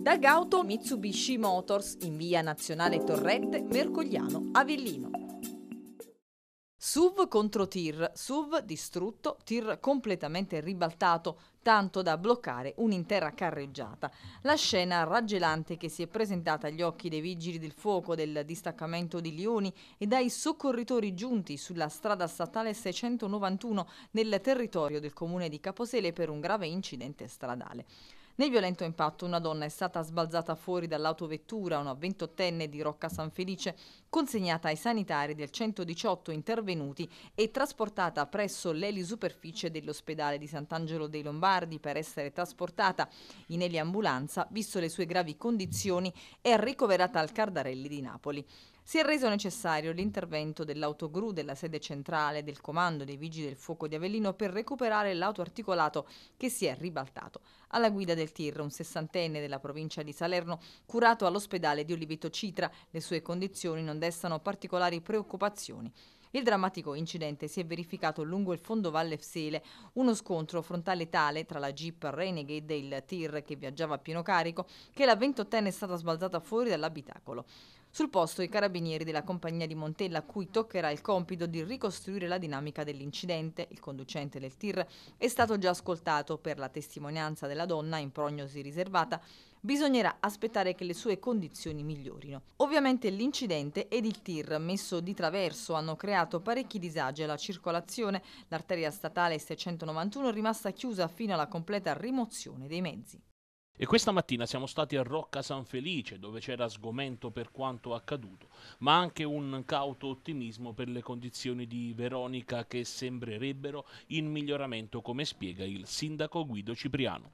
Da Gauto Mitsubishi Motors in via Nazionale Torrette, Mercogliano, Avellino. SUV contro tir, SUV distrutto, tir completamente ribaltato, tanto da bloccare un'intera carreggiata. La scena raggelante che si è presentata agli occhi dei vigili del fuoco del distaccamento di Lioni e dai soccorritori giunti sulla strada statale 691 nel territorio del comune di Caposele per un grave incidente stradale. Nel violento impatto una donna è stata sbalzata fuori dall'autovettura, una 28enne di Rocca San Felice, consegnata ai sanitari del 118 intervenuti e trasportata presso l'elisuperficie dell'ospedale di Sant'Angelo dei Lombardi per essere trasportata in eliambulanza, visto le sue gravi condizioni, e ricoverata al Cardarelli di Napoli si è reso necessario l'intervento dell'autogru della sede centrale del comando dei Vigili del Fuoco di Avellino per recuperare l'auto articolato che si è ribaltato. Alla guida del TIR, un sessantenne della provincia di Salerno, curato all'ospedale di Oliveto Citra, le sue condizioni non destano particolari preoccupazioni. Il drammatico incidente si è verificato lungo il fondovalle Fsele, uno scontro frontale tale tra la Jeep Renegade e il TIR che viaggiava a pieno carico che la ventottenne è stata sbalzata fuori dall'abitacolo. Sul posto i carabinieri della compagnia di Montella a cui toccherà il compito di ricostruire la dinamica dell'incidente, il conducente del tir, è stato già ascoltato per la testimonianza della donna in prognosi riservata, bisognerà aspettare che le sue condizioni migliorino. Ovviamente l'incidente ed il tir messo di traverso hanno creato parecchi disagi alla circolazione, l'arteria statale 691 è rimasta chiusa fino alla completa rimozione dei mezzi. E questa mattina siamo stati a Rocca San Felice, dove c'era sgomento per quanto accaduto, ma anche un cauto ottimismo per le condizioni di Veronica che sembrerebbero in miglioramento, come spiega il sindaco Guido Cipriano.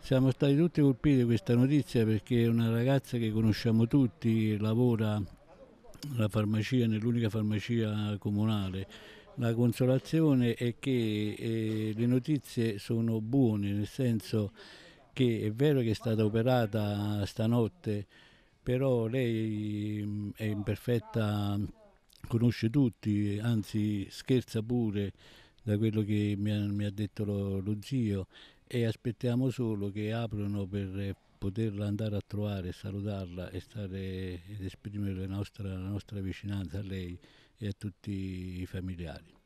Siamo stati tutti colpiti da questa notizia perché è una ragazza che conosciamo tutti, lavora nella farmacia, nell'unica farmacia comunale. La consolazione è che eh, le notizie sono buone, nel senso che è vero che è stata operata stanotte, però lei mm, è in perfetta, conosce tutti, anzi scherza pure da quello che mi ha, mi ha detto lo, lo, zio e aspettiamo solo che aprono per poterla andare a trovare, salutarla e stare, ed esprimere la nostra, la nostra vicinanza a lei e a tutti i familiari.